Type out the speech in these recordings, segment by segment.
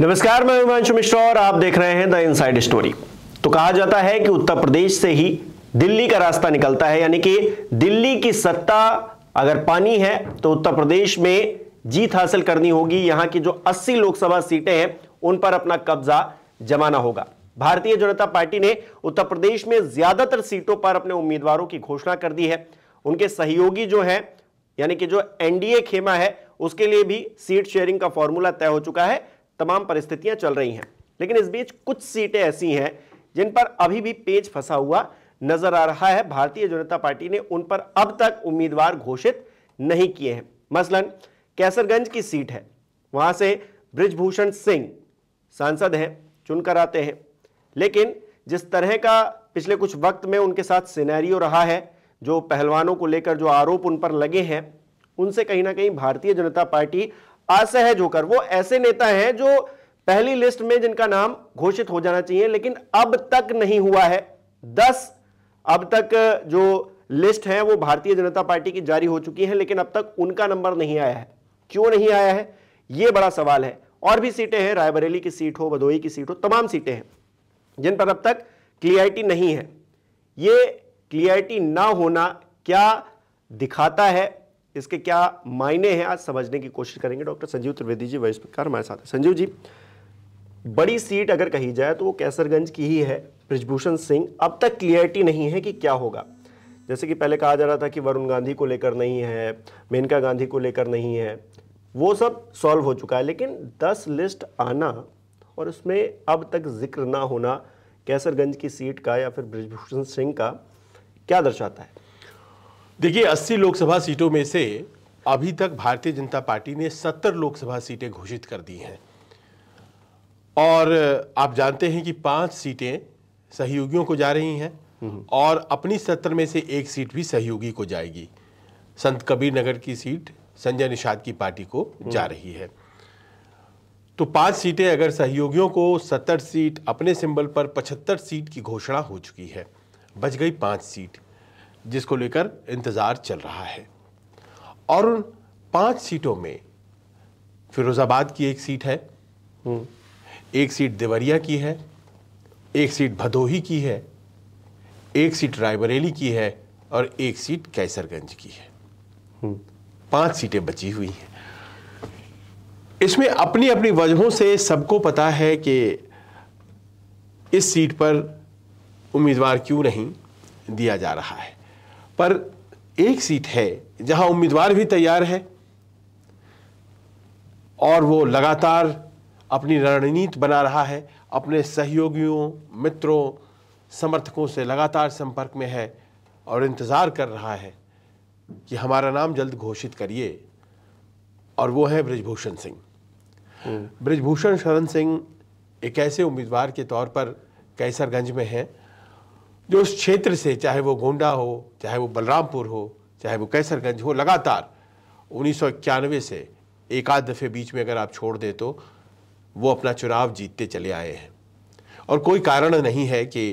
नमस्कार मैं हिमांशु मिश्रा और आप देख रहे हैं द इनसाइड स्टोरी तो कहा जाता है कि उत्तर प्रदेश से ही दिल्ली का रास्ता निकलता है यानी कि दिल्ली की सत्ता अगर पानी है तो उत्तर प्रदेश में जीत हासिल करनी होगी यहां की जो 80 लोकसभा सीटें हैं उन पर अपना कब्जा जमाना होगा भारतीय जनता पार्टी ने उत्तर प्रदेश में ज्यादातर सीटों पर अपने उम्मीदवारों की घोषणा कर दी है उनके सहयोगी जो है यानी कि जो एनडीए खेमा है उसके लिए भी सीट शेयरिंग का फॉर्मूला तय हो चुका है तमाम परिस्थितियां चल रही हैं लेकिन इस बीच कुछ सीटें ऐसी हैं जिन पर अभी भी पेज फंसा हुआ नजर आ रहा है भारतीय जनता पार्टी ने उन पर अब तक उम्मीदवार घोषित नहीं किए हैं मसलन कैसरगंज की सीट है वहां से ब्रिजभूषण सिंह सांसद हैं चुनकर आते हैं लेकिन जिस तरह का पिछले कुछ वक्त में उनके साथ सिनेरियो रहा है जो पहलवानों को लेकर जो आरोप उन पर लगे हैं उनसे कहीं ना कहीं भारतीय जनता पार्टी असहज होकर वो ऐसे नेता हैं जो पहली लिस्ट में जिनका नाम घोषित हो जाना चाहिए लेकिन अब तक नहीं हुआ है दस अब तक जो लिस्ट है वो भारतीय जनता पार्टी की जारी हो चुकी है लेकिन अब तक उनका नंबर नहीं आया है क्यों नहीं आया है ये बड़ा सवाल है और भी सीटें हैं रायबरेली की सीट हो भदोई की सीट हो तमाम सीटें हैं जिन पर अब तक क्लियरिटी नहीं है ये क्लियरिटी ना होना क्या दिखाता है इसके क्या मायने हैं आज समझने की कोशिश करेंगे डॉक्टर संजीव त्रिवेदी जी वरिष्ठ पत्रकार हमारे साथ संजीव जी बड़ी सीट अगर कही जाए तो वो कैसरगंज की ही है ब्रिजभूषण सिंह अब तक क्लियरिटी नहीं है कि क्या होगा जैसे कि पहले कहा जा रहा था कि वरुण गांधी को लेकर नहीं है मेनका गांधी को लेकर नहीं है वो सब सॉल्व हो चुका है लेकिन दस लिस्ट आना और उसमें अब तक जिक्र ना होना कैसरगंज की सीट का या फिर ब्रिजभूषण सिंह का क्या दर्शाता है देखिए 80 लोकसभा सीटों में से अभी तक भारतीय जनता पार्टी ने 70 लोकसभा सीटें घोषित कर दी हैं और आप जानते हैं कि पांच सीटें सहयोगियों को जा रही हैं हम्म। और अपनी सत्र में से एक सीट भी सहयोगी को जाएगी संत कबीर नगर की सीट संजय निषाद की पार्टी को हम्म। जा रही है तो पांच सीटें अगर सहयोगियों को सत्तर सीट अपने सिंबल पर पचहत्तर सीट की घोषणा हो चुकी है बच गई पांच सीट जिसको लेकर इंतज़ार चल रहा है और उन पांच सीटों में फिरोज़ाबाद की एक सीट है हम्म। एक सीट देवरिया की है एक सीट भदोही की है एक सीट रायबरेली की है और एक सीट कैसरगंज की है हम्म। पांच सीटें बची हुई हैं इसमें अपनी अपनी वजहों से सबको पता है कि इस सीट पर उम्मीदवार क्यों नहीं दिया जा रहा है पर एक सीट है जहां उम्मीदवार भी तैयार है और वो लगातार अपनी रणनीति बना रहा है अपने सहयोगियों मित्रों समर्थकों से लगातार संपर्क में है और इंतज़ार कर रहा है कि हमारा नाम जल्द घोषित करिए और वो है ब्रजभूषण सिंह हम्म। ब्रजभूषण शरण सिंह एक ऐसे उम्मीदवार के तौर पर कैसरगंज में हैं जो उस क्षेत्र से चाहे वो गोंडा हो चाहे वो बलरामपुर हो चाहे वो कैसरगंज हो लगातार उन्नीस से एक आध दफ़े बीच में अगर आप छोड़ दें तो वो अपना चुनाव जीतते चले आए हैं और कोई कारण नहीं है कि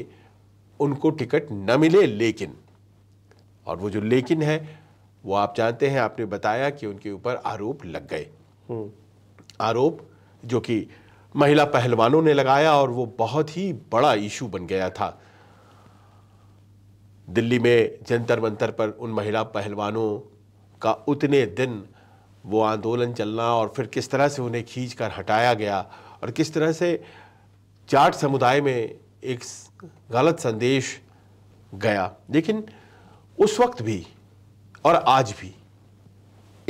उनको टिकट न मिले लेकिन और वो जो लेकिन है वो आप जानते हैं आपने बताया कि उनके ऊपर आरोप लग गए हम्म। आरोप जो कि महिला पहलवानों ने लगाया और वो बहुत ही बड़ा इशू बन गया था दिल्ली में जंतर मंतर पर उन महिला पहलवानों का उतने दिन वो आंदोलन चलना और फिर किस तरह से उन्हें खींच कर हटाया गया और किस तरह से जाट समुदाय में एक गलत संदेश गया लेकिन उस वक्त भी और आज भी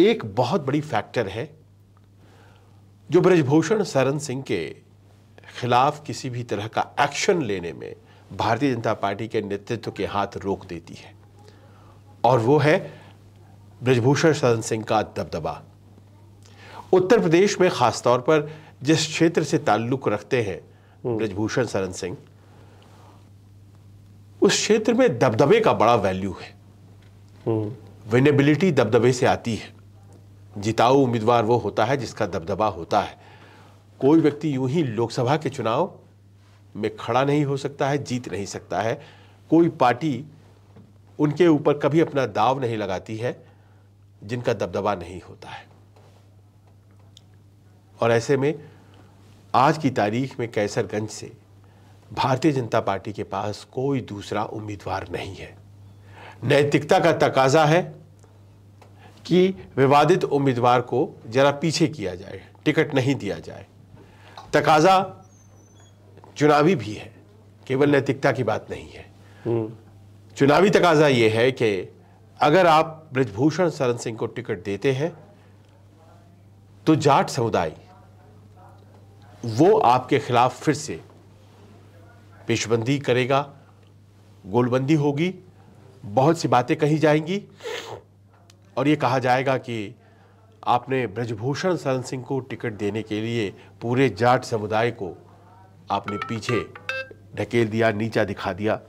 एक बहुत बड़ी फैक्टर है जो ब्रजभूषण शरण सिंह के खिलाफ किसी भी तरह का एक्शन लेने में भारतीय जनता पार्टी के नेतृत्व के हाथ रोक देती है और वो है ब्रजभूषण शरण सिंह का दबदबा उत्तर प्रदेश में खासतौर पर जिस क्षेत्र से ताल्लुक रखते हैं हम्म। ब्रजभूषण शरण सिंह उस क्षेत्र में दबदबे का बड़ा वैल्यू है विनेबिलिटी हम्म। दबदबे से आती है जिताऊ उम्मीदवार वो होता है जिसका दबदबा होता है कोई व्यक्ति यूं ही लोकसभा के चुनाव में खड़ा नहीं हो सकता है जीत नहीं सकता है कोई पार्टी उनके ऊपर कभी अपना दाव नहीं लगाती है जिनका दबदबा नहीं होता है और ऐसे में आज की तारीख में कैसरगंज से भारतीय जनता पार्टी के पास कोई दूसरा उम्मीदवार नहीं है नैतिकता का तकाजा है कि विवादित उम्मीदवार को जरा पीछे किया जाए टिकट नहीं दिया जाए तकाजा चुनावी भी है केवल नैतिकता की बात नहीं है चुनावी तकाजा यह है कि अगर आप ब्रजभूषण शरण सिंह को टिकट देते हैं तो जाट समुदाय वो आपके खिलाफ फिर से पेशबंदी करेगा गोलबंदी होगी बहुत सी बातें कही जाएंगी और ये कहा जाएगा कि आपने ब्रजभूषण शरण सिंह को टिकट देने के लिए पूरे जाट समुदाय को आपने पीछे ढकेल दिया नीचा दिखा दिया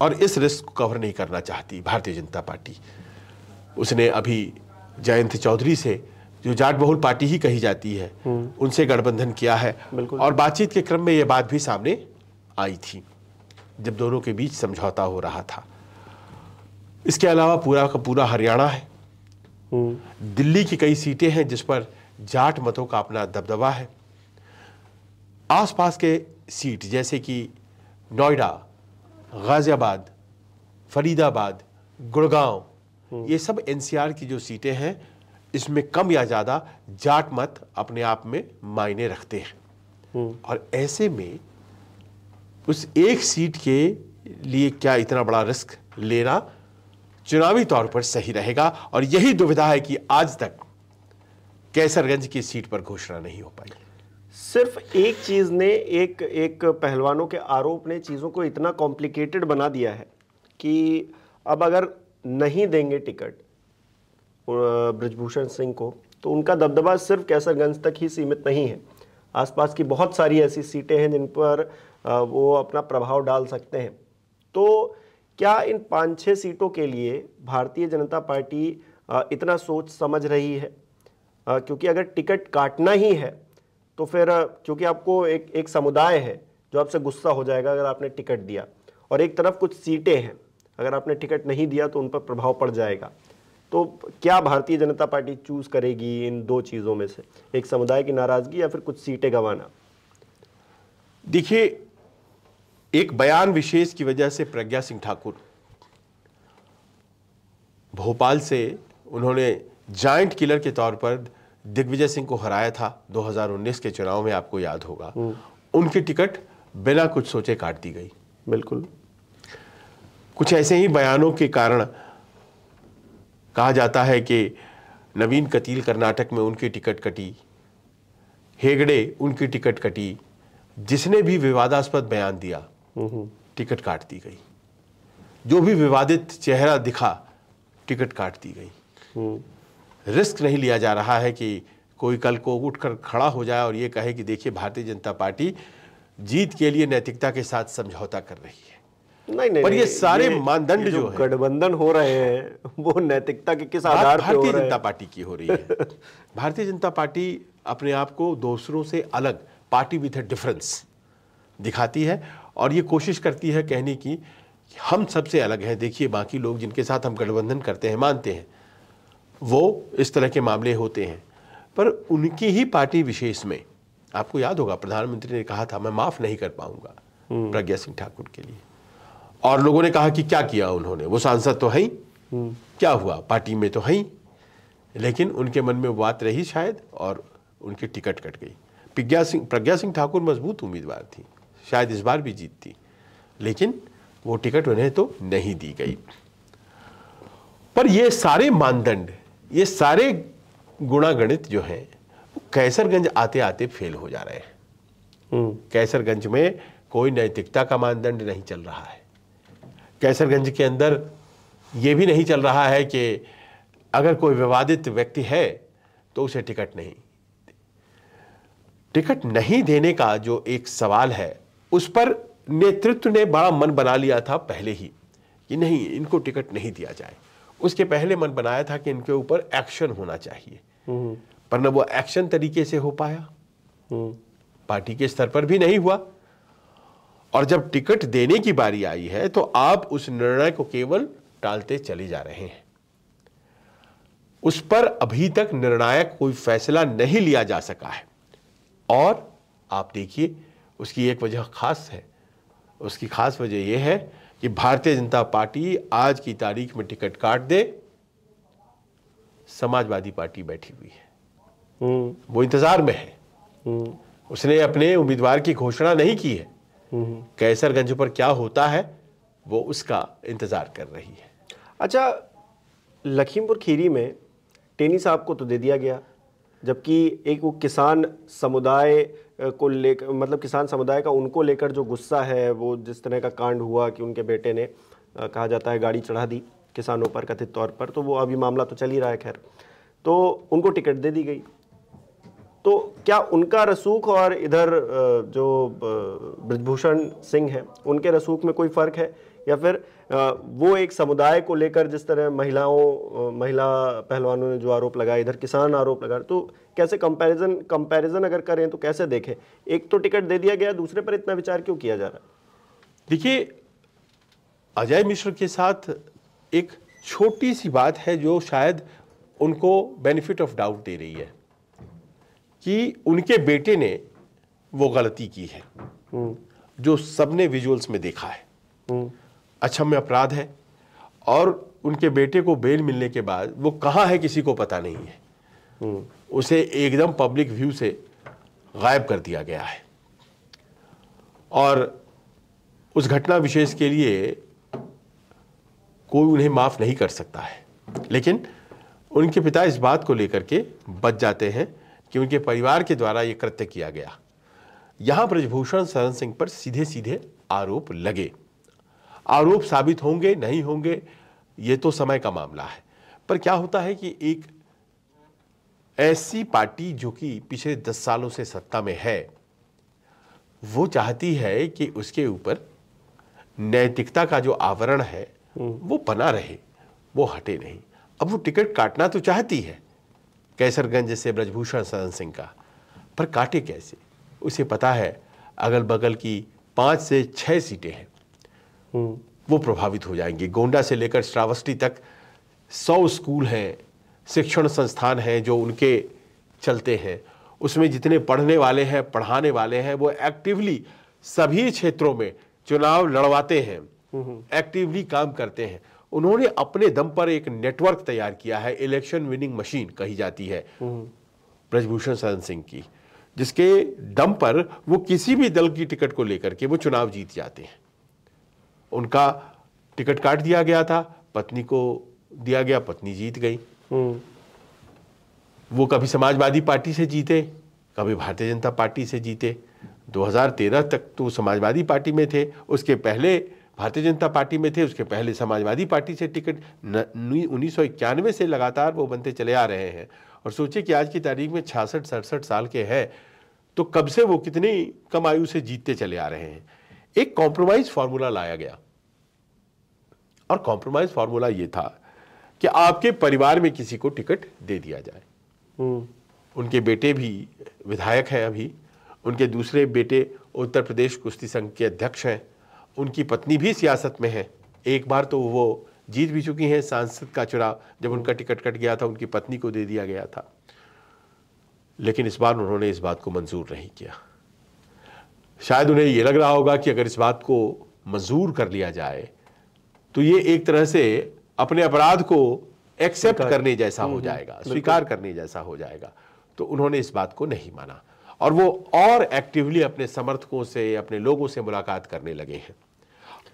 और इस रिस्क को कवर नहीं करना चाहती भारतीय जनता पार्टी उसने अभी जयंत चौधरी से जो जाट बहुल पार्टी ही कही जाती है हम्म। उनसे गठबंधन किया है और बातचीत के क्रम में यह बात भी सामने आई थी जब दोनों के बीच समझौता हो रहा था इसके अलावा पूरा का पूरा हरियाणा है हम्म। दिल्ली की कई सीटें हैं जिस पर जाट मतों का अपना दबदबा है आसपास के सीट जैसे कि नोएडा गाज़ियाबाद फरीदाबाद गुड़गांव हम्म। ये सब एनसीआर की जो सीटें हैं इसमें कम या ज़्यादा जाट मत अपने आप में मायने रखते हैं हम्म। और ऐसे में उस एक सीट के लिए क्या इतना बड़ा रिस्क लेना चुनावी तौर पर सही रहेगा और यही दुविधा है कि आज तक कैसरगंज की सीट पर घोषणा नहीं हो पाई सिर्फ एक चीज़ ने एक एक पहलवानों के आरोप ने चीज़ों को इतना कॉम्प्लिकेटेड बना दिया है कि अब अगर नहीं देंगे टिकट ब्रजभूषण सिंह को तो उनका दबदबा सिर्फ कैसरगंज तक ही सीमित नहीं है आसपास की बहुत सारी ऐसी सीटें हैं जिन पर वो अपना प्रभाव डाल सकते हैं तो क्या इन पाँच छः सीटों के लिए भारतीय जनता पार्टी इतना सोच समझ रही है क्योंकि अगर टिकट काटना ही है तो फिर क्योंकि आपको एक एक समुदाय है जो आपसे गुस्सा हो जाएगा अगर आपने टिकट दिया और एक तरफ कुछ सीटें हैं अगर आपने टिकट नहीं दिया तो उन पर प्रभाव पड़ जाएगा तो क्या भारतीय जनता पार्टी चूज़ करेगी इन दो चीज़ों में से एक समुदाय की नाराज़गी या फिर कुछ सीटें गंवाना देखिए एक बयान विशेष की वजह से प्रज्ञा सिंह ठाकुर भोपाल से उन्होंने जॉइंट किलर के तौर पर दिग्विजय सिंह को हराया था 2019 के चुनाव में आपको याद होगा हम्म। उनकी टिकट बिना कुछ सोचे काट दी गई बिल्कुल कुछ ऐसे ही बयानों के कारण कहा जाता है कि नवीन कतील कर्नाटक में उनकी टिकट कटी हेगड़े उनकी टिकट कटी जिसने भी विवादास्पद बयान दिया हम्म, हम्म। टिकट काट दी गई जो भी विवादित चेहरा दिखा टिकट काट दी गई रिस्क नहीं लिया जा रहा है कि कोई कल को उठकर खड़ा हो जाए और ये कहे कि देखिए भारतीय जनता पार्टी जीत के लिए नैतिकता के साथ समझौता कर रही है नहीं नहीं पर ये सारे मानदंड जो, जो गठबंधन हो रहे हैं वो नैतिकता के किस आधार पर भारतीय जनता पार्टी की हो रही है भारतीय जनता पार्टी अपने आप को दूसरों से अलग पार्टी विथ ए डिफरेंस दिखाती है और ये कोशिश करती है कहने की हम सबसे अलग हैं देखिए बाकी लोग जिनके साथ हम गठबंधन करते हैं मानते हैं वो इस तरह के मामले होते हैं पर उनकी ही पार्टी विशेष में आपको याद होगा प्रधानमंत्री ने कहा था मैं माफ़ नहीं कर पाऊंगा हम्म। प्रज्ञा सिंह ठाकुर के लिए और लोगों ने कहा कि क्या किया उन्होंने वो सांसद तो हैं हम्म। क्या हुआ पार्टी में तो हैं लेकिन उनके मन में बात रही शायद और उनकी टिकट कट गई प्रज्ञा सिंह प्रज्ञा सिंह ठाकुर मजबूत उम्मीदवार थी शायद इस बार भी जीतती लेकिन वो टिकट उन्हें तो नहीं दी गई पर ये सारे मानदंड ये सारे गुणागणित जो हैं कैसरगंज आते आते फेल हो जा रहे हैं हम्म। कैसरगंज में कोई नैतिकता का मानदंड नहीं चल रहा है कैसरगंज के अंदर ये भी नहीं चल रहा है कि अगर कोई विवादित व्यक्ति है तो उसे टिकट नहीं टिकट नहीं देने का जो एक सवाल है उस पर नेतृत्व ने बड़ा मन बना लिया था पहले ही कि नहीं इनको टिकट नहीं दिया जाए उसके पहले मन बनाया था कि इनके ऊपर एक्शन होना चाहिए पर न वो एक्शन तरीके से हो पाया पार्टी के स्तर पर भी नहीं हुआ और जब टिकट देने की बारी आई है तो आप उस निर्णय को केवल टालते चले जा रहे हैं उस पर अभी तक निर्णायक कोई फैसला नहीं लिया जा सका है और आप देखिए उसकी एक वजह खास है उसकी खास वजह यह है कि भारतीय जनता पार्टी आज की तारीख में टिकट काट दे समाजवादी पार्टी बैठी हुई है हम्म। वो इंतजार में है हम्म। उसने अपने उम्मीदवार की घोषणा नहीं की है हम्म। कैसरगंज पर क्या होता है वो उसका इंतजार कर रही है अच्छा लखीमपुर खीरी में टेनी साहब को तो दे दिया गया जबकि एक वो किसान समुदाय को लेकर मतलब किसान समुदाय का उनको लेकर जो गुस्सा है वो जिस तरह का कांड हुआ कि उनके बेटे ने कहा जाता है गाड़ी चढ़ा दी किसानों पर कथित तौर पर तो वो अभी मामला तो चल ही रहा है खैर तो उनको टिकट दे दी गई तो क्या उनका रसूख और इधर जो ब्रजभूषण सिंह हैं उनके रसूख में कोई फ़र्क है या फिर वो एक समुदाय को लेकर जिस तरह महिलाओं महिला पहलवानों ने जो आरोप लगाया इधर किसान आरोप लगा तो कैसे कंपैरिजन कंपैरिजन अगर करें तो कैसे देखें एक तो टिकट दे दिया गया दूसरे पर इतना विचार क्यों किया जा रहा है देखिए अजय मिश्र के साथ एक छोटी सी बात है जो शायद उनको बेनिफिट ऑफ डाउट दे रही है कि उनके बेटे ने वो गलती की है हम्म। जो सबने विजुअल्स में देखा है हम्म। अच्छा में अपराध है और उनके बेटे को बेल मिलने के बाद वो कहाँ है किसी को पता नहीं है हम्म। उसे एकदम पब्लिक व्यू से गायब कर दिया गया है और उस घटना विशेष के लिए कोई उन्हें माफ़ नहीं कर सकता है लेकिन उनके पिता इस बात को लेकर के बच जाते हैं कि उनके परिवार के द्वारा यह कृत्य किया गया यहां ब्रजभूषण शरण सिंह पर सीधे सीधे आरोप लगे आरोप साबित होंगे नहीं होंगे ये तो समय का मामला है पर क्या होता है कि एक ऐसी पार्टी जो कि पिछले दस सालों से सत्ता में है वो चाहती है कि उसके ऊपर नैतिकता का जो आवरण है हम्म। वो बना रहे वो हटे नहीं अब वो टिकट काटना तो चाहती है कैसरगंज से ब्रजभूषण सदन सिंह का पर काटे कैसे उसे पता है अगल बगल की पाँच से छः सीटें हैं हम्म। वो प्रभावित हो जाएंगी गोंडा से लेकर श्रावस्ती तक सौ स्कूल हैं शिक्षण संस्थान हैं जो उनके चलते हैं उसमें जितने पढ़ने वाले हैं पढ़ाने वाले हैं वो एक्टिवली सभी क्षेत्रों में चुनाव लड़वाते हैं एक्टिवली काम करते हैं उन्होंने अपने दम पर एक नेटवर्क तैयार किया है इलेक्शन विनिंग मशीन कही जाती है हम्म। ब्रजभूषण शरण सिंह की जिसके दम पर वो किसी भी दल की टिकट को लेकर के वो चुनाव जीत जाते हैं उनका टिकट काट दिया गया था पत्नी को दिया गया पत्नी जीत गई हम्म। वो कभी समाजवादी पार्टी से जीते कभी भारतीय जनता पार्टी से जीते 2013 तक तो समाजवादी पार्टी में थे उसके पहले भारतीय जनता पार्टी में थे उसके पहले समाजवादी पार्टी से टिकट उन्नीस से लगातार वो बनते चले आ रहे हैं और सोचिए कि आज की तारीख में छियासठ सड़सठ साल के हैं तो कब से वो कितनी कम आयु से जीतते चले आ रहे हैं एक कॉम्प्रोमाइज फार्मूला लाया गया और कॉम्प्रोमाइज फार्मूला ये था कि आपके परिवार में किसी को टिकट दे दिया जाए हम्म। उनके बेटे भी विधायक हैं अभी उनके दूसरे बेटे उत्तर प्रदेश कुश्ती संघ के अध्यक्ष हैं उनकी पत्नी भी सियासत में है एक बार तो वो जीत भी चुकी हैं सांसद का चुनाव जब उनका टिकट कट गया था उनकी पत्नी को दे दिया गया था लेकिन इस बार उन्होंने इस बात को मंजूर नहीं किया शायद उन्हें ये लग रहा होगा कि अगर इस बात को मंजूर कर लिया जाए तो ये एक तरह से अपने अपराध को एक्सेप्ट करने जैसा हो हम्म, हम्म, जाएगा स्वीकार करने जैसा हो जाएगा तो उन्होंने इस बात को नहीं माना और वो और एक्टिवली अपने समर्थकों से अपने लोगों से मुलाकात करने लगे हैं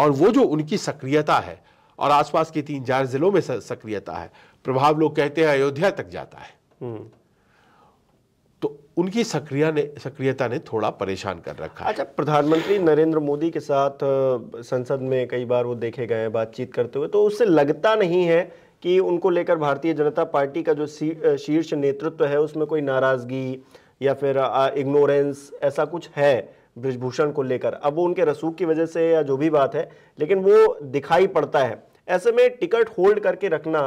और वो जो उनकी सक्रियता है और आसपास के तीन चार जिलों में सक्रियता है प्रभाव लोग कहते हैं अयोध्या तक जाता है हम्म। उनकी सक्रिय ने सक्रियता ने थोड़ा परेशान कर रखा अच्छा प्रधानमंत्री नरेंद्र मोदी के साथ संसद में कई बार वो देखे गए हैं बातचीत करते हुए तो उससे लगता नहीं है कि उनको लेकर भारतीय जनता पार्टी का जो शीर्ष नेतृत्व है उसमें कोई नाराज़गी या फिर इग्नोरेंस ऐसा कुछ है ब्रजभूषण को लेकर अब वो उनके रसूख की वजह से या जो भी बात है लेकिन वो दिखाई पड़ता है ऐसे में टिकट होल्ड करके रखना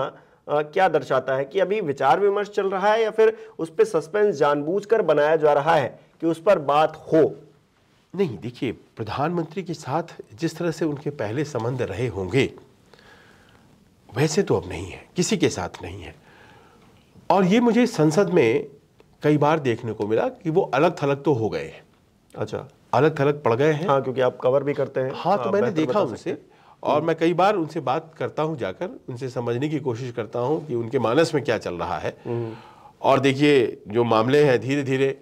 क्या दर्शाता है कि अभी विचार विमर्श चल रहा है या फिर उस पर सस्पेंस जानबूझकर बनाया जा रहा है कि उस पर बात हो नहीं देखिए प्रधानमंत्री के साथ जिस तरह से उनके पहले संबंध रहे होंगे वैसे तो अब नहीं है किसी के साथ नहीं है और ये मुझे संसद में कई बार देखने को मिला कि वो अलग थलग तो हो गए हैं अच्छा अलग थलग पड़ गए हैं हाँ क्योंकि आप कवर भी करते हैं हाँ तो हाँ, मैंने देखा उनसे और मैं कई बार उनसे बात करता हूँ जाकर उनसे समझने की कोशिश करता हूँ कि उनके मानस में क्या चल रहा है हम्म। और देखिए जो मामले हैं धीरे धीरे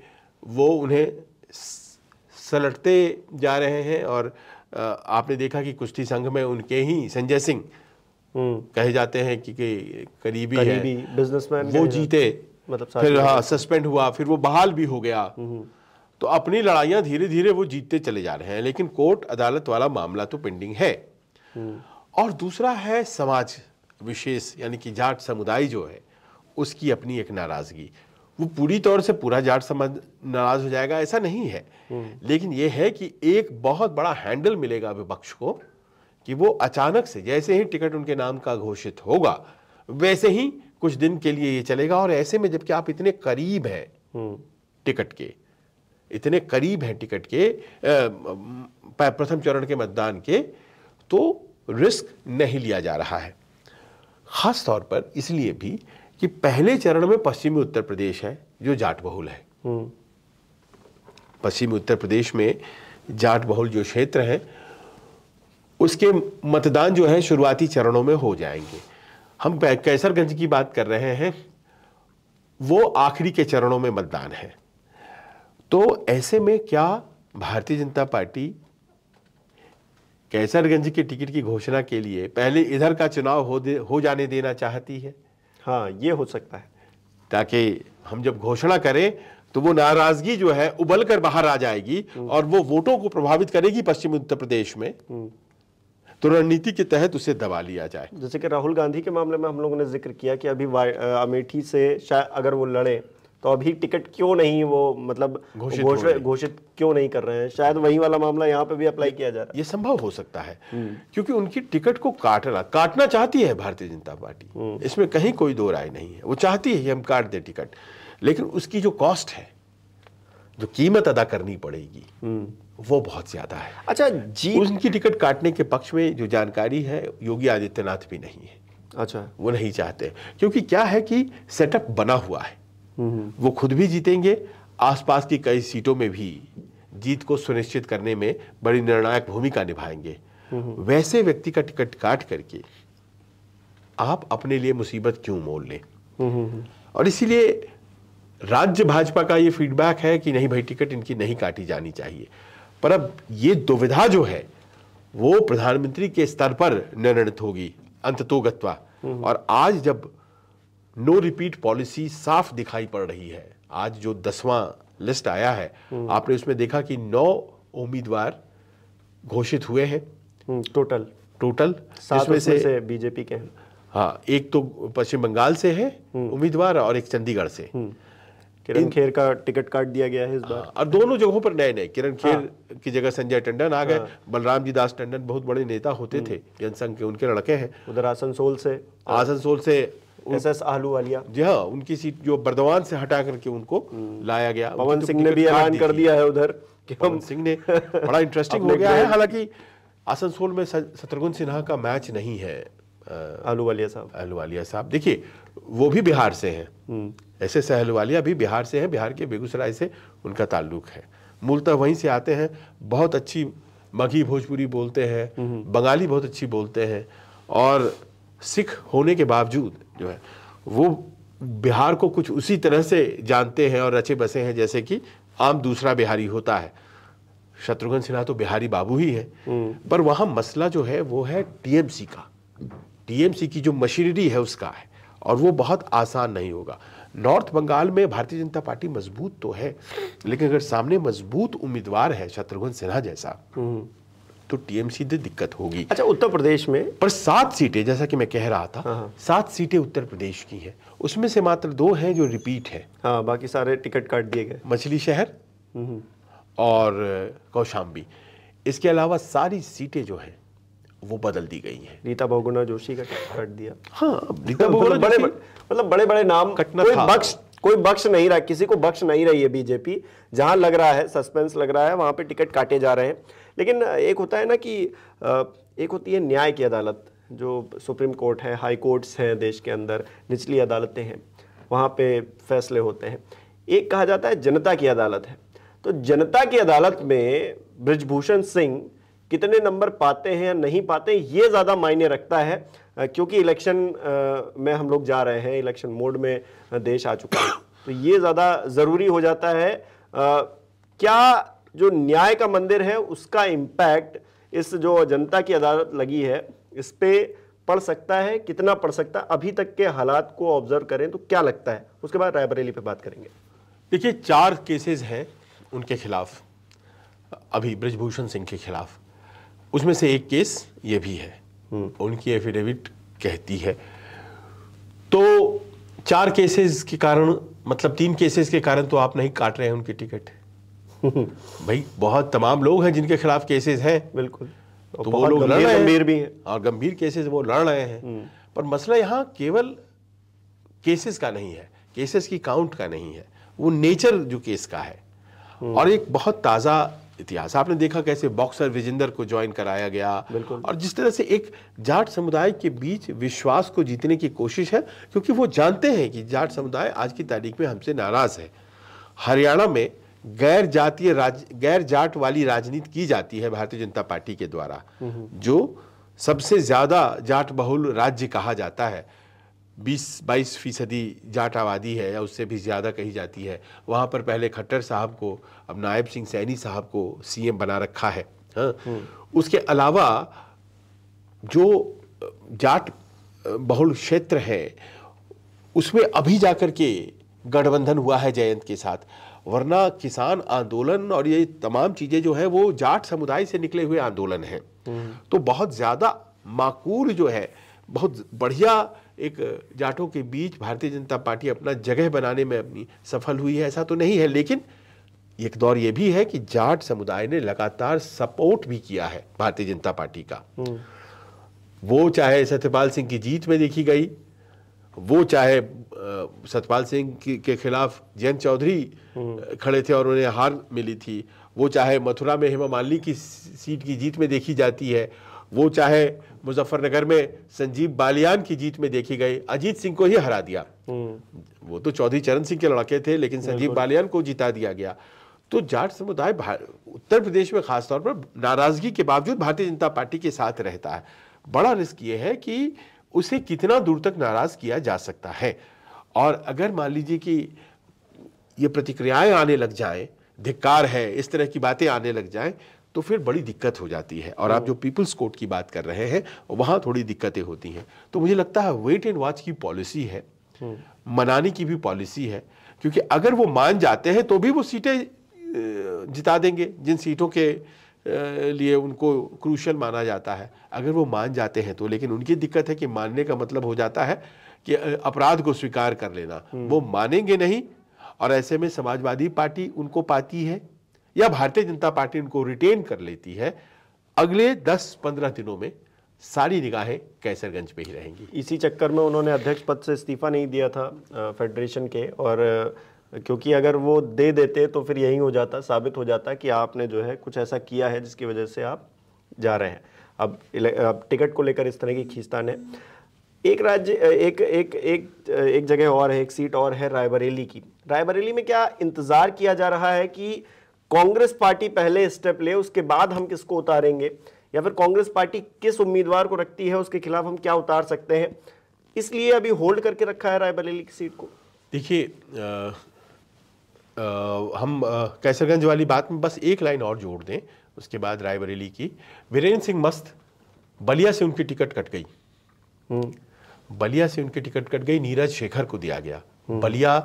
वो उन्हें सलटते जा रहे हैं और आपने देखा कि कुश्ती संघ में उनके ही संजय सिंह हम्म। कहे जाते हैं कि, कि करीबी, करीबी है बिजनेसमैन वो जीते मतलब फिर हाँ सस्पेंड हुआ फिर वो बहाल भी हो गया हम्म। तो अपनी लड़ाइयाँ धीरे धीरे वो जीतते चले जा रहे हैं लेकिन कोर्ट अदालत वाला मामला तो पेंडिंग है और दूसरा है समाज विशेष यानी कि जाट समुदाय जो है उसकी अपनी एक नाराज़गी वो पूरी तौर से पूरा जाट समाज नाराज हो जाएगा ऐसा नहीं है हम्म। लेकिन यह है कि एक बहुत बड़ा हैंडल मिलेगा विपक्ष को कि वो अचानक से जैसे ही टिकट उनके नाम का घोषित होगा वैसे ही कुछ दिन के लिए ये चलेगा और ऐसे में जबकि आप इतने करीब हैं हम्म। टिकट के इतने करीब हैं टिकट के प्रथम चरण के मतदान के तो रिस्क नहीं लिया जा रहा है ख़ास तौर पर इसलिए भी कि पहले चरण में पश्चिमी उत्तर प्रदेश है जो जाट बहुल है हम्म। पश्चिमी उत्तर प्रदेश में जाट बहुल जो क्षेत्र हैं उसके मतदान जो है शुरुआती चरणों में हो जाएंगे हम कैसरगंज की बात कर रहे हैं वो आखिरी के चरणों में मतदान है तो ऐसे में क्या भारतीय जनता पार्टी कैसरगंज के टिकट की घोषणा के लिए पहले इधर का चुनाव हो दे हो जाने देना चाहती है हाँ ये हो सकता है ताकि हम जब घोषणा करें तो वो नाराजगी जो है उबल कर बाहर आ जाएगी हम्म। और वो वोटों को प्रभावित करेगी पश्चिमी उत्तर प्रदेश में हम्म। तो रणनीति के तहत उसे दबा लिया जाए जैसे कि राहुल गांधी के मामले में हम लोगों ने जिक्र किया कि अभी अमेठी से शायद अगर वो लड़े तो अभी टिकट क्यों नहीं वो मतलब घोषित क्यों नहीं कर रहे हैं शायद वही वाला मामला यहाँ पे भी अप्लाई किया जा रहा है ये संभव हो सकता है हम्म। क्योंकि उनकी टिकट को काटना काटना चाहती है भारतीय जनता पार्टी हम्म। इसमें कहीं कोई दो राय नहीं है वो चाहती है हम काट दें टिकट लेकिन उसकी जो कॉस्ट है जो कीमत अदा करनी पड़ेगी हम्म। वो बहुत ज्यादा है अच्छा जी उनकी टिकट काटने के पक्ष में जो जानकारी है योगी आदित्यनाथ भी नहीं है अच्छा वो नहीं चाहते क्योंकि क्या है कि सेटअप बना हुआ है वो खुद भी जीतेंगे आसपास की कई सीटों में भी जीत को सुनिश्चित करने में बड़ी निर्णायक भूमिका निभाएंगे वैसे व्यक्ति का टिकट काट करके आप अपने लिए मुसीबत क्यों मोल लें और इसीलिए राज्य भाजपा का ये फीडबैक है कि नहीं भाई टिकट इनकी नहीं काटी जानी चाहिए पर अब ये दुविधा जो है वो प्रधानमंत्री के स्तर पर निर्णित होगी अंत तो गत्वा और आज जब नो रिपीट पॉलिसी साफ दिखाई पड़ रही है आज जो दसवां लिस्ट आया है हम्म। आपने उसमें देखा कि नौ उम्मीदवार घोषित हुए हैं टोटल टोटल इसमें से, से बीजेपी के हैं हाँ एक तो पश्चिम बंगाल से है हम्म। उम्मीदवार और एक चंडीगढ़ से हम्म। किरण खेर का टिकट काट दिया गया है इस बार हाँ, और दोनों जगहों पर नए नए किरण हाँ। खेर हाँ। की जगह संजय टंडन आ गए हाँ। बलराम जी दास टंडन बहुत बड़े नेता होते थे जनसंघ के उनके लड़के हैं उधर आसनसोल से आसनसोल से एस एस जी हाँ उनकी सीट जो बर्दवान से हटा करके उनको हम्म। लाया गया पवन तो सिंह ने भी ऐलान कर दिया है उधर पवन सिंह ने बड़ा इंटरेस्टिंग हो गया है हालांकि आसनसोल में शत्रुघ्न सिन्हा का मैच नहीं है आहलूवालिया साहब आहलूवालिया साहब देखिए वो भी बिहार से हैं ऐसे हम्म। सहलवालिया भी बिहार से हैं बिहार के बेगूसराय से उनका ताल्लुक है मूलतः वहीं से आते हैं बहुत अच्छी मघी भोजपुरी बोलते हैं हम्म। बंगाली बहुत अच्छी बोलते हैं और सिख होने के बावजूद जो है वो बिहार को कुछ उसी तरह से जानते हैं और रचे बसे हैं जैसे कि आम दूसरा बिहारी होता है शत्रुघ्न सिन्हा तो बिहारी बाबू ही है हम्म। पर वहाँ मसला जो है वो है टीएमसी का टीएमसी की जो मशीनरी है उसका है और वो बहुत आसान नहीं होगा नॉर्थ बंगाल में भारतीय जनता पार्टी मजबूत तो है लेकिन अगर सामने मजबूत उम्मीदवार है शत्रुघ्न सिन्हा जैसा हम्म। तो टीएमसी से दिक्कत होगी अच्छा उत्तर प्रदेश में पर सात सीटें जैसा कि मैं कह रहा था हाँ, हाँ। सात सीटें उत्तर प्रदेश की हैं उसमें से मात्र दो हैं जो रिपीट है हाँ बाकी सारे टिकट काट दिए गए मछली शहर हम्म। और कौशाम्बी इसके अलावा सारी सीटें जो हैं वो बदल दी गई हैं रीता बहुगुणा जोशी का टिकट काट दिया हाँ रीता मतलब बहुगुणा बड़े मतलब बड़े बड़े नाम कटना कोई बख्श कोई बख्श नहीं रहा किसी को बख्श नहीं रही है बीजेपी जहां लग रहा है सस्पेंस लग रहा है वहां पे टिकट काटे जा रहे हैं लेकिन एक होता है ना कि एक होती है न्याय की अदालत जो सुप्रीम कोर्ट है हाई कोर्ट्स हैं देश के अंदर निचली अदालतें हैं वहाँ पे फैसले होते हैं एक कहा जाता है जनता की अदालत है तो जनता की अदालत में ब्रजभूषण सिंह कितने नंबर पाते हैं या नहीं पाते ये ज़्यादा मायने रखता है क्योंकि इलेक्शन में हम लोग जा रहे हैं इलेक्शन मोड में देश आ चुका है तो ये ज़्यादा ज़रूरी हो जाता है क्या जो न्याय का मंदिर है उसका इम्पैक्ट इस जो जनता की अदालत लगी है इस पर पढ़ सकता है कितना पढ़ सकता है अभी तक के हालात को ऑब्जर्व करें तो क्या लगता है उसके बाद रायबरेली पे बात करेंगे देखिए चार केसेस हैं उनके खिलाफ अभी ब्रजभूषण सिंह के खिलाफ उसमें से एक केस ये भी है हम्म। उनकी एफिडेविट कहती है तो चार केसेस के कारण मतलब तीन केसेस के कारण तो आप नहीं काट रहे हैं उनकी टिकट भाई बहुत तमाम लोग हैं जिनके खिलाफ केसेस हैं बिल्कुल तो, तो वो लोग लड़ रहे हैं गंभीर भी हैं और गंभीर केसेस वो लड़ रहे हैं हम्म। पर मसला यहाँ केवल केसेस का नहीं है केसेस की काउंट का नहीं है वो नेचर जो केस का है हम्म। और एक बहुत ताज़ा इतिहास आपने देखा कैसे बॉक्सर विजेंदर को ज्वाइन कराया गया और जिस तरह से एक जाट समुदाय के बीच विश्वास को जीतने की कोशिश है क्योंकि वो जानते हैं कि जाट समुदाय आज की तारीख में हमसे नाराज़ है हरियाणा में गैर जातीय राज गैर जाट वाली राजनीति की जाती है भारतीय जनता पार्टी के द्वारा जो सबसे ज़्यादा जाट बहुल राज्य कहा जाता है 20-22 फीसदी जाट आबादी है या उससे भी ज़्यादा कही जाती है वहाँ पर पहले खट्टर साहब को अब नायब सिंह सैनी साहब को सीएम बना रखा है हाँ। उसके अलावा जो जाट बहुल क्षेत्र है उसमें अभी जाकर के गठबंधन हुआ है जयंत के साथ वरना किसान आंदोलन और ये तमाम चीज़ें जो है वो जाट समुदाय से निकले हुए आंदोलन है तो बहुत ज़्यादा माकूल जो है बहुत बढ़िया एक जाटों के बीच भारतीय जनता पार्टी अपना जगह बनाने में अपनी सफल हुई है ऐसा तो नहीं है लेकिन एक दौर यह भी है कि जाट समुदाय ने लगातार सपोर्ट भी किया है भारतीय जनता पार्टी का हम्म। वो चाहे सत्यपाल सिंह की जीत में देखी गई वो चाहे सतपाल सिंह के खिलाफ जयंत चौधरी खड़े थे और उन्हें हार मिली थी वो चाहे मथुरा में हेमा मालिनी की सीट की जीत में देखी जाती है वो चाहे मुजफ्फरनगर में संजीव बालियान की जीत में देखी गई अजीत सिंह को ही हरा दिया हम्म। वो तो चौधरी चरण सिंह के लड़के थे लेकिन संजीव बालियान को जिता दिया गया तो जाट समुदाय उत्तर प्रदेश में खासतौर पर नाराजगी के बावजूद भारतीय जनता पार्टी के साथ रहता है बड़ा रिस्क ये है कि उसे कितना दूर तक नाराज किया जा सकता है और अगर मान लीजिए कि ये प्रतिक्रियाएं आने लग जाए धिक्कार है इस तरह की बातें आने लग जाए तो फिर बड़ी दिक्कत हो जाती है और आप जो पीपल्स कोर्ट की बात कर रहे हैं वहाँ थोड़ी दिक्कतें होती हैं तो मुझे लगता है वेट एंड वॉच की पॉलिसी है मनाने की भी पॉलिसी है क्योंकि अगर वो मान जाते हैं तो भी वो सीटें जिता देंगे जिन सीटों के लिए उनको क्रूशल माना जाता है अगर वो मान जाते हैं तो लेकिन उनकी दिक्कत है कि मानने का मतलब हो जाता है कि अपराध को स्वीकार कर लेना हम्म। वो मानेंगे नहीं और ऐसे में समाजवादी पार्टी उनको पाती है या भारतीय जनता पार्टी उनको रिटेन कर लेती है अगले 10-15 दिनों में सारी निगाहें कैसरगंज पे ही रहेंगी इसी चक्कर में उन्होंने अध्यक्ष पद से इस्तीफा नहीं दिया था फेडरेशन के और क्योंकि अगर वो दे देते तो फिर यही हो जाता साबित हो जाता कि आपने जो है कुछ ऐसा किया है जिसकी वजह से आप जा रहे हैं अब अब टिकट को लेकर इस तरह की खींचतान है एक राज्य एक एक एक एक जगह और है एक सीट और है रायबरेली की रायबरेली में क्या इंतज़ार किया जा रहा है कि कांग्रेस पार्टी पहले स्टेप ले उसके बाद हम किसको उतारेंगे या फिर कांग्रेस पार्टी किस उम्मीदवार को रखती है उसके खिलाफ हम क्या उतार सकते हैं इसलिए अभी होल्ड करके रखा है रायबरेली की सीट को देखिए हम कैसरगंज वाली बात में बस एक लाइन और जोड़ दें उसके बाद रायबरेली की वीरेंद्र सिंह मस्त बलिया से उनकी टिकट कट गई हम्म। बलिया से उनकी टिकट कट गई नीरज शेखर को दिया गया हम्म। बलिया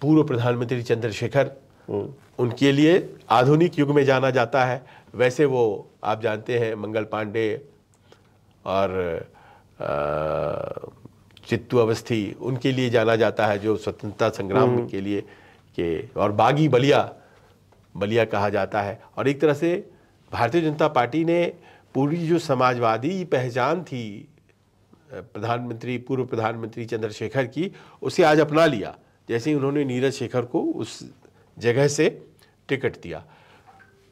पूर्व प्रधानमंत्री चंद्रशेखर हम्म। उनके लिए आधुनिक युग में जाना जाता है वैसे वो आप जानते हैं मंगल पांडे और चित्तू अवस्थी उनके लिए जाना जाता है जो स्वतंत्रता संग्राम के लिए कि और बागी बलिया बलिया कहा जाता है और एक तरह से भारतीय जनता पार्टी ने पूरी जो समाजवादी पहचान थी प्रधानमंत्री पूर्व प्रधानमंत्री चंद्रशेखर की उसे आज अपना लिया जैसे ही उन्होंने नीरज शेखर को उस जगह से टिकट दिया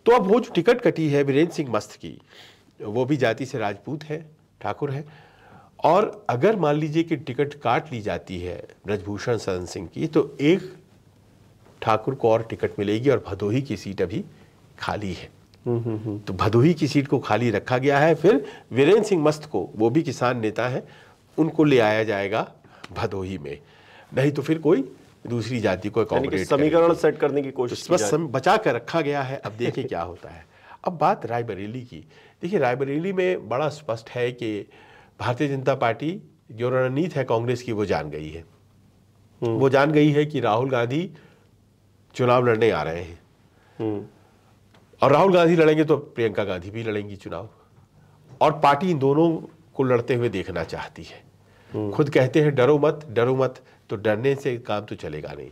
तो अब वो जो टिकट कटी है वीरेंद्र सिंह मस्त की वो भी जाति से राजपूत है ठाकुर है और अगर मान लीजिए कि टिकट काट ली जाती है ब्रजभूषण शरण सिंह की तो एक ठाकुर को और टिकट मिलेगी और भदोही की सीट अभी खाली है हम्म, हम्म, हम्म। तो भदोही की सीट को खाली रखा गया है फिर वीरेंद्र सिंह मस्त को वो भी किसान नेता है उनको ले आया जाएगा भदोही में नहीं तो फिर कोई दूसरी जाति को समीकरण सेट करने की तो कोशिश बस बचा कर रखा गया है अब देखें क्या होता है अब बात रायबरेली की देखिए रायबरेली में बड़ा स्पष्ट है कि भारतीय जनता पार्टी जो रणनीति है कांग्रेस की वो जान गई है वो जान गई है कि राहुल गांधी चुनाव लड़ने आ रहे हैं हम्म। और राहुल गांधी लड़ेंगे तो प्रियंका गांधी भी लड़ेंगी चुनाव और पार्टी इन दोनों को लड़ते हुए देखना चाहती है हम्म। खुद कहते हैं डरो मत डरो मत तो डरने से काम तो चलेगा नहीं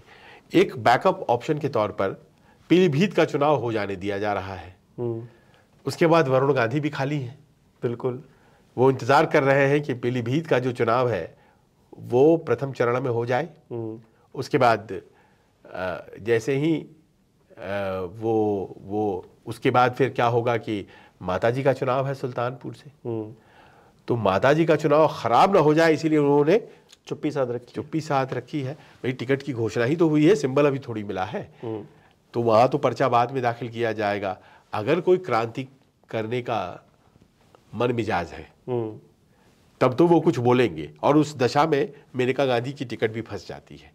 एक बैकअप ऑप्शन के तौर पर पीलीभीत का चुनाव हो जाने दिया जा रहा है हम्म। उसके बाद वरुण गांधी भी खाली हैं बिल्कुल वो इंतज़ार कर रहे हैं कि पीलीभीत का जो चुनाव है वो प्रथम चरण में हो जाए उसके बाद जैसे ही वो वो उसके बाद फिर क्या होगा कि माताजी का चुनाव है सुल्तानपुर से हम्म। तो माताजी का चुनाव खराब ना हो जाए इसीलिए उन्होंने चुप्पी साथ रखी चुप्पी साथ रखी है भाई टिकट की घोषणा ही तो हुई है सिंबल अभी थोड़ी मिला है हम्म। तो वहाँ तो पर्चा बाद में दाखिल किया जाएगा अगर कोई क्रांति करने का मन मिजाज है हम्म। तब तो वो कुछ बोलेंगे और उस दशा में मेनका गांधी की टिकट भी फंस जाती है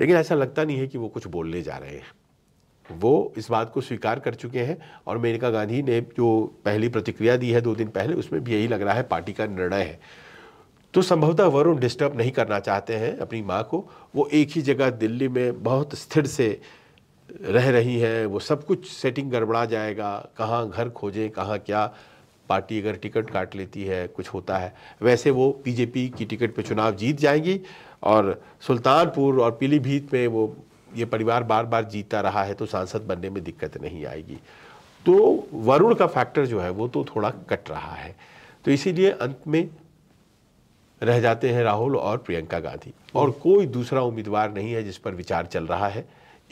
लेकिन ऐसा लगता नहीं है कि वो कुछ बोलने जा रहे हैं वो इस बात को स्वीकार कर चुके हैं और मेनका गांधी ने जो पहली प्रतिक्रिया दी है दो दिन पहले उसमें भी यही लग रहा है पार्टी का निर्णय है तो संभवतः वरुण डिस्टर्ब नहीं करना चाहते हैं अपनी माँ को वो एक ही जगह दिल्ली में बहुत स्थिर से रह रही हैं वो सब कुछ सेटिंग गड़बड़ा जाएगा कहाँ घर खोजें कहाँ क्या पार्टी अगर टिकट काट लेती है कुछ होता है वैसे वो बीजेपी की टिकट पे चुनाव जीत जाएंगी और सुल्तानपुर और पीलीभीत में वो ये परिवार बार बार जीता रहा है तो सांसद बनने में दिक्कत नहीं आएगी तो वरुण का फैक्टर जो है वो तो थोड़ा कट रहा है तो इसीलिए अंत में रह जाते हैं राहुल और प्रियंका गांधी और कोई दूसरा उम्मीदवार नहीं है जिस पर विचार चल रहा है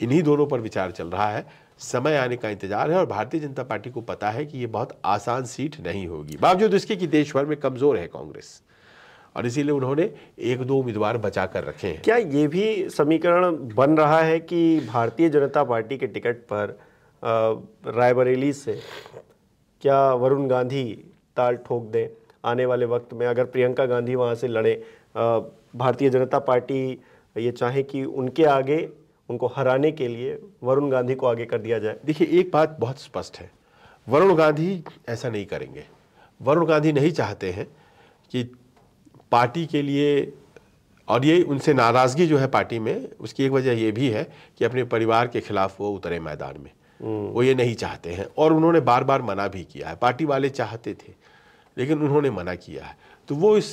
इन्हीं दोनों पर विचार चल रहा है समय आने का इंतजार है और भारतीय जनता पार्टी को पता है कि ये बहुत आसान सीट नहीं होगी बावजूद इसके कि देश भर में कमजोर है कांग्रेस और इसीलिए उन्होंने एक दो उम्मीदवार बचा कर रखे हैं क्या ये भी समीकरण बन रहा है कि भारतीय जनता पार्टी के टिकट पर रायबरेली से क्या वरुण गांधी ताल ठोक दें आने वाले वक्त में अगर प्रियंका गांधी वहाँ से लड़े भारतीय जनता पार्टी ये चाहे कि उनके आगे उनको हराने के लिए वरुण गांधी को आगे कर दिया जाए देखिए एक बात बहुत स्पष्ट है वरुण गांधी ऐसा नहीं करेंगे वरुण गांधी नहीं चाहते हैं कि पार्टी के लिए और ये उनसे नाराज़गी जो है पार्टी में उसकी एक वजह ये भी है कि अपने परिवार के खिलाफ वो उतरे मैदान में हम्म। वो ये नहीं चाहते हैं और उन्होंने बार बार मना भी किया है पार्टी वाले चाहते थे लेकिन उन्होंने मना किया है तो वो इस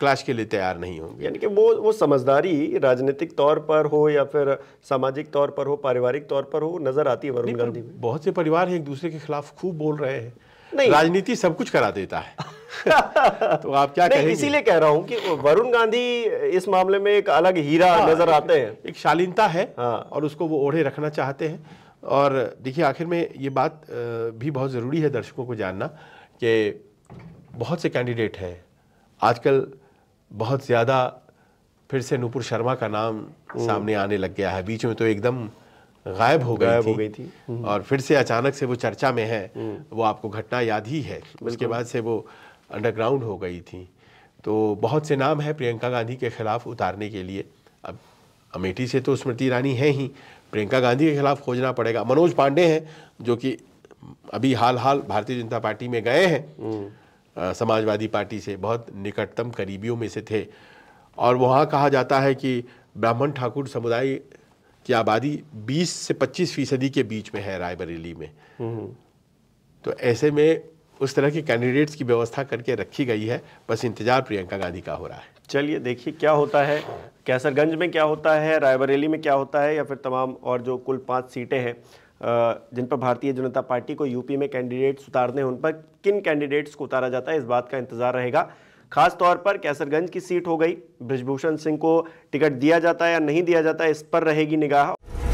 क्लाश के लिए तैयार नहीं होंगे यानी कि वो वो समझदारी राजनीतिक तौर पर हो या फिर सामाजिक तौर पर हो पारिवारिक तौर पर हो नज़र आती है वरुण गांधी बहुत से परिवार हैं एक दूसरे के खिलाफ खूब बोल रहे हैं राजनीति सब कुछ करा देता है तो आप क्या कहेंगे इसीलिए कह रहा हूं कि वरुण गांधी इस मामले में एक अलग हीरा हाँ, नजर आते हैं एक शालीनता है हाँ। और उसको वो ओढ़े रखना चाहते हैं और देखिए आखिर में ये बात भी बहुत ज़रूरी है दर्शकों को जानना कि बहुत से कैंडिडेट हैं आजकल बहुत ज़्यादा फिर से नूपुर शर्मा का नाम हम्म। सामने आने लग गया है बीच में तो एकदम गायब हो गई हो गई थी हम्म। और फिर से अचानक से वो चर्चा में है हम्म। वो आपको घटना याद ही है उसके बाद से वो अंडरग्राउंड हो गई थी तो बहुत से नाम है प्रियंका गांधी के खिलाफ उतारने के लिए अब अमेठी से तो स्मृति ईरानी है ही प्रियंका गांधी के खिलाफ खोजना पड़ेगा मनोज पांडे हैं जो कि अभी हाल हाल भारतीय जनता पार्टी में गए हैं हम्म। समाजवादी पार्टी से बहुत निकटतम करीबियों में से थे और वहाँ कहा जाता है कि ब्राह्मण ठाकुर समुदाय की आबादी 20 से 25 फीसदी के बीच में है रायबरेली में हम्म। तो ऐसे में उस तरह के कैंडिडेट्स की व्यवस्था करके रखी गई है बस इंतजार प्रियंका गांधी का हो रहा है चलिए देखिए क्या होता है कैसरगंज में क्या होता है रायबरेली में क्या होता है या फिर तमाम और जो कुल पाँच सीटें हैं जिन पर भारतीय जनता पार्टी को यूपी में कैंडिडेट्स उतारने उन पर किन कैंडिडेट्स को उतारा जाता है इस बात का इंतजार रहेगा खास तौर पर कैसरगंज की सीट हो गई ब्रजभूषण सिंह को टिकट दिया जाता है या नहीं दिया जाता है इस पर रहेगी निगाह